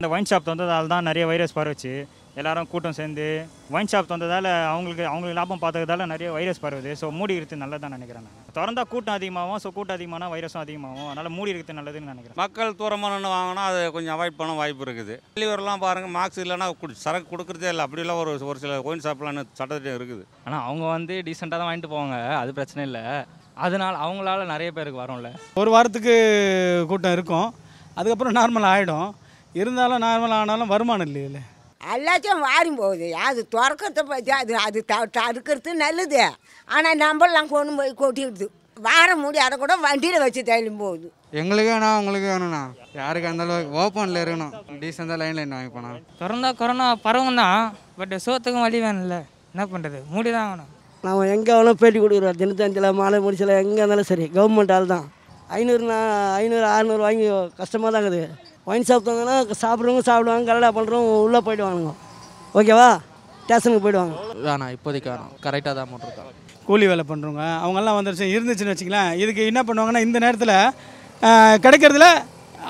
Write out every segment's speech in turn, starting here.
இந்த wine shop தந்ததால் தான் நிறைய வைரஸ் பரவுச்சு எல்லாரும் கூட்டம் சேர்ந்து ஒயின் ஷாப் தந்ததால் அவங்களுக்கு அவங்களுக்கு லாபம் பார்த்ததால் நிறைய வைரஸ் பரவுது ஸோ மூடி இருக்கிறது நல்லதான் நினைக்கிறேன் நான் திறந்தா கூட்டம் அதிகமாகும் ஸோ கூட்டம் அதிகமான வைரஸும் அதிகமாகும் அதனால் மூடி இருக்கு நல்லதுன்னு நினைக்கிறேன் மக்கள் தூரமாக ஒன்று வாங்கினா அது கொஞ்சம் அவாய்ட் பண்ண வாய்ப்பு இருக்குது டெலிவரிலாம் பாருங்கள் மார்க்ஸ் இல்லைனா சரக்கு கொடுக்குறதே இல்லை அப்படிலாம் ஒரு ஒரு சில ஒயின் ஷாப்லாம் சட்டத்திட்டம் இருக்குது ஆனால் அவங்க வந்து டீசெண்டாக தான் வாங்கிட்டு போவாங்க அது பிரச்சனை இல்லை அதனால் அவங்களால நிறைய பேருக்கு வரும்ல ஒரு வாரத்துக்கு கூட்டம் இருக்கும் அதுக்கப்புறம் நார்மல் ஆகிடும் இருந்தாலும் நார்மலாக ஆனாலும் வருமானம் இல்லையில எல்லாத்தையும் வாரி போகுது அது துறக்கத்தை பற்றி அது அது தடுக்கிறது நல்லது ஆனால் நம்மளாம் கொண்டு போய் கொட்டிடுது வார மூடி அதை கூட வண்டியில் வச்சு தள்ளும் போகுது எங்களுக்கு வேணா உங்களுக்கு வேணும்ண்ணா யாருக்கு அந்த அளவுக்கு ஓப்பனில் இருக்கணும் டீசெண்டாக லைனில் என்ன வாங்கி போனால் திறந்தா கொரோனா பரவும் தான் பட் சோத்துக்கும் வழி இல்லை என்ன பண்ணுறது மூடி தான் ஆகணும் நம்ம எங்கே வேணும் பேட்டி கொடுக்குறோம் தினத்தஞ்சில் மாலை முடிச்சல எங்கே இருந்தாலும் சரி கவர்மெண்ட் ஆள் தான் ஐநூறுனா ஐநூறு அறநூறு வாங்கி கஷ்டமாக தான் இருக்குது ஒயின் சாப்பிட்டாங்கன்னா சாப்பிட்றவங்க சாப்பிடுவாங்க கரெக்டாக பண்ணுறவங்க உள்ளே போயிடுவானுங்க ஓகேவா ஸ்டேஷனுக்கு போயிடுவாங்க வேணாம் இப்போதைக்கு வேணாம் கரெக்டாக தான் போட்டிருக்காங்க கூலி வேலை பண்ணுறவங்க அவங்கெல்லாம் வந்துருச்சு இருந்துச்சுன்னு வச்சுக்கலாம் இதுக்கு என்ன பண்ணுவாங்கன்னா இந்த நேரத்தில் கிடைக்கிறதுல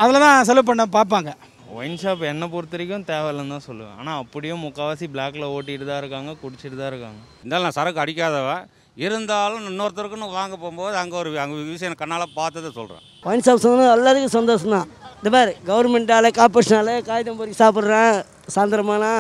அதில் தான் செலவு பண்ண பார்ப்பாங்க ஒயின் ஷாப் என்னை பொறுத்த வரைக்கும் தேவையில்லன்னு தான் சொல்லுவேன் ஆனால் அப்படியும் முக்கால்வாசி பிளாக்ல ஓட்டிகிட்டு தான் இருக்காங்க குடிச்சிட்டு தான் இருக்காங்க இருந்தாலும் நான் சரக்கு அடிக்காதவ இருந்தாலும் இன்னொருத்தருக்குன்னு வாங்க போகும்போது அங்கே ஒரு அங்கே விஷயம் கண்ணால் பார்த்ததை சொல்கிறேன் ஒயின் ஷாப் சொன்னால் எல்லாருக்கும் சந்தோஷம் தான் இந்த மாதிரி கவர்மெண்டால் காப்பரேஷனால் காகிதம் பொறுக்கி சாப்பிட்றேன் சாயந்தரமானா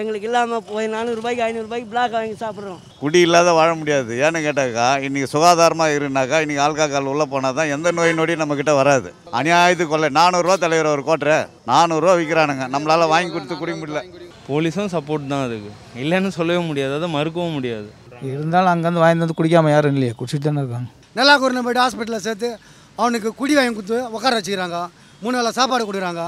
எங்களுக்கு இல்லாமல் போய் நானூறுரூபாய்க்கு ஐநூறுரூபாய்க்கு பிளாக் வாங்கி சாப்பிட்றோம் குடி இல்லாத வாழ முடியாது ஏன்னு கேட்டாக்கா இன்றைக்கி சுகாதாரமாக இருந்தாக்கா இன்றைக்கி ஆல்காக்கால் உள்ளே போனால் தான் எந்த நோய் நொடியும் நம்மக்கிட்ட வராது அநியாயத்து கொள்ள நானூறுரூவா தலைவர் ஒரு கோட்டரை நானூறுரூவா விற்கிறானுங்க நம்மளால் வாங்கி கொடுத்து குடிக்க முடியல போலீஸும் சப்போர்ட் தான் அதுக்கு இல்லைன்னு சொல்லவே முடியாது அதை மறுக்கவும் முடியாது இருந்தாலும் அங்கேருந்து வாங்கி வந்து குடிக்காமல் யாரும் இல்லையே குடிச்சிட்டு தானே இருக்காங்க நல்லா கூறின போய்ட்டு ஹாஸ்பிட்டலில் சேர்த்து அவனுக்கு குடி வாங்கி கொடுத்து உட்கார வச்சுக்கிறாங்க மூணு வேலை சாப்பாடு கொடுக்குறாங்க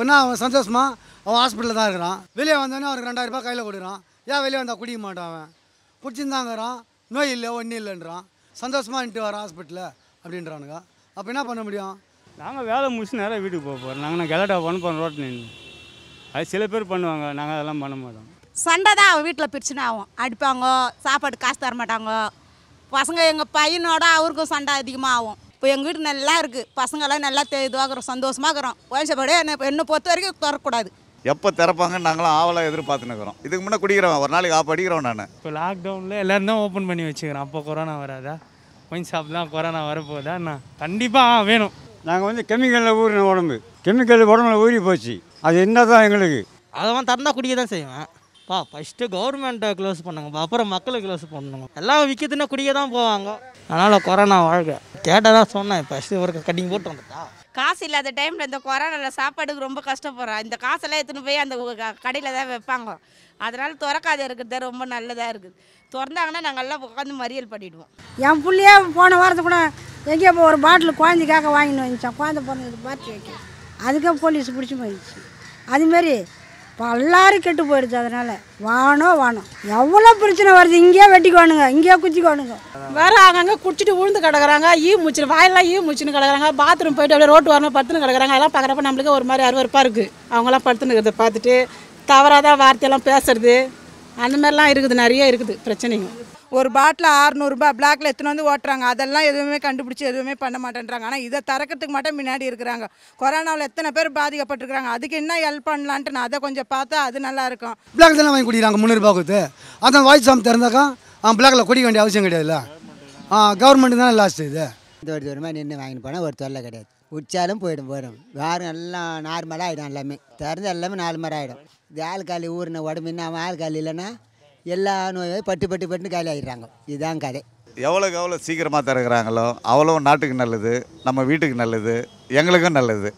ஒன்றா அவன் சந்தோஷமாக அவன் ஹாஸ்பிட்டலில் தான் இருக்கிறான் வெளியே வந்தோன்னே ரெண்டாயிரம் ரூபாய் கையில் கொடுக்குறான் ஏன் வெளியே வந்தால் குடிக்க மாட்டான் அவன் பிடிச்சிருந்தாங்கிறான் நோய் இல்லை ஒன்றும் இல்லைன்றான் சந்தோஷமாக நின்று வரான் ஹாஸ்பிட்டலில் அப்படின்றானுங்க அப்போ என்ன பண்ண முடியும் நாங்கள் வேலை முடிச்சு நேராக வீட்டுக்கு போக போகிறோம் நாங்கள் நான் கெலட்டா பண்ண போகிறோம் நின்று அது சில பேர் பண்ணுவாங்க நாங்கள் அதெல்லாம் பண்ண மாட்டோம் சண்டை தான் அவன் வீட்டில் பிரச்சனை ஆகும் அடிப்பாங்க சாப்பாடு காசு தர மாட்டாங்க பசங்க எங்கள் பையனோட அவருக்கும் சண்டை அதிகமாக ஆகும் இப்போ எங்கள் வீட்டு நல்லா இருக்குது பசங்களாம் நல்லா இதுவாகிறோம் சந்தோஷமாக இருக்கிறோம் ஒயின் என்ன என்ன என்னை பொறுத்த வரைக்கும் திறக்கக்கூடாது எப்போ திறப்பாங்கன்னு நாங்களும் ஆவலாக எதிர்பார்த்துன்னு இருக்கிறோம் இதுக்கு முன்னே குடிக்கிறோம் ஒரு நாளைக்கு ஆப் அடிக்கிறோம் நான் இப்போ லாக்டவுனில் எல்லோரும் தான் ஓப்பன் பண்ணி வச்சுக்கிறோம் அப்போ கொரோனா வராதா ஒயின் தான் கொரோனா வரப்போகுதா நான் கண்டிப்பாக வேணும் நாங்கள் வந்து கெமிக்கலில் ஊறின உடம்பு கெமிக்கல் உடம்புல ஊறி போச்சு அது என்ன தான் எங்களுக்கு அதை திறந்தால் குடிக்க தான் செய்வேன் பா ஃபஸ்ட்டு கவர்மெண்ட்டை க்ளோஸ் பண்ணுங்கப்பா அப்புறம் மக்களை க்ளோஸ் பண்ணுங்க எல்லாம் விற்கிதுன்னா குடிக்க தான் போவாங்க அதனால் கொரோனா வாழ்க கேட்டால் தான் சொன்னேன் ஃபஸ்ட்டு ஒரு கட்டிங் போட்டு வந்துட்டா காசு இல்லாத டைமில் இந்த கொரோனாவில் சாப்பாடுக்கு ரொம்ப கஷ்டப்படுறோம் இந்த காசெல்லாம் எடுத்துன்னு போய் அந்த கடையில் தான் வைப்பாங்க அதனால் திறக்காத இருக்கிறது ரொம்ப நல்லதாக இருக்குது திறந்தாங்கன்னா நாங்கள் எல்லாம் உட்காந்து மறியல் பண்ணிவிடுவோம் என் பிள்ளையே போன வாரத்து கூட எங்கேயோ ஒரு பாட்டில் குழந்தைக்காக வாங்கின்னு வந்துச்சான் குழந்தை பிறந்தது பார்த்து வைக்க அதுக்கே போலீஸ் பிடிச்சி போயிடுச்சு அதுமாரி எல்லாரும் கெட்டு போயிடுச்சு அதனால் வானோ வானம் எவ்வளோ பிரச்சனை வருது இங்கேயே வெட்டிக்குவானுங்க இங்கேயே குச்சிக்குவானுங்க வேற ஆகாங்க குடிச்சிட்டு உழுந்து கிடக்குறாங்க ஈ முச்சு வாயெல்லாம் ஈ முச்சுன்னு கிடக்குறாங்க பாத்ரூம் போயிட்டு அப்படியே ரோட்டு வரணும் படுத்துன்னு கிடக்குறாங்க அதெல்லாம் பார்க்குறப்ப நம்மளுக்கு ஒரு மாதிரி அருவறுப்பாக இருக்குது அவங்களாம் படுத்துனுக்கிறத பார்த்துட்டு தவறாத வார்த்தையெல்லாம் பேசுறது அந்த மாதிரிலாம் இருக்குது நிறைய இருக்குது பிரச்சனைங்க ஒரு பாட்டில் ஆறுநூறுபா பிளாக்ல எத்தனை வந்து ஓட்டுறாங்க அதெல்லாம் எதுவுமே கண்டுபிடிச்சி எதுவுமே பண்ண மாட்டேன்றாங்க ஆனால் இதை தரக்கிறதுக்கு மட்டும் முன்னாடி இருக்கிறாங்க கொரோனாவில் எத்தனை பேர் பாதிக்கப்பட்டிருக்கிறாங்க அதுக்கு என்ன ஹெல்ப் பண்ணலான்ட்டு நான் அதை கொஞ்சம் பார்த்தா அது நல்லாயிருக்கும் தான் வாங்கி குடிக்கிறாங்க முந்நூறுபா கொடுத்து அதான் வாய்ஸ் சாமி திறந்தாக்கா ஆ பிளாக்ல குடிக்க வேண்டிய அவசியம் கிடையாதுல்ல ஆ கவர்மெண்ட் தானே லாஸ்ட் இது ஒரு தூரமாக நின்று வாங்கிட்டு போனால் ஒரு தொல்லை கிடையாது உச்சாலும் போயிடும் போயிடும் வாரம் எல்லாம் நார்மலாக ஆகிடும் எல்லாமே திறந்த எல்லாமே நார்மலாக ஆகிடும் இது ஆள் உடம்பு என்ன அவன் ஆள் இல்லைன்னா எல்லா நோயும் பட்டு பட்டு பட்டுன்னு காலியாகிறாங்க இதுதான் கதை எவ்வளோக்கு எவ்வளோ சீக்கிரமாக திறக்கிறாங்களோ அவ்வளோ நாட்டுக்கு நல்லது நம்ம வீட்டுக்கு நல்லது எங்களுக்கும் நல்லது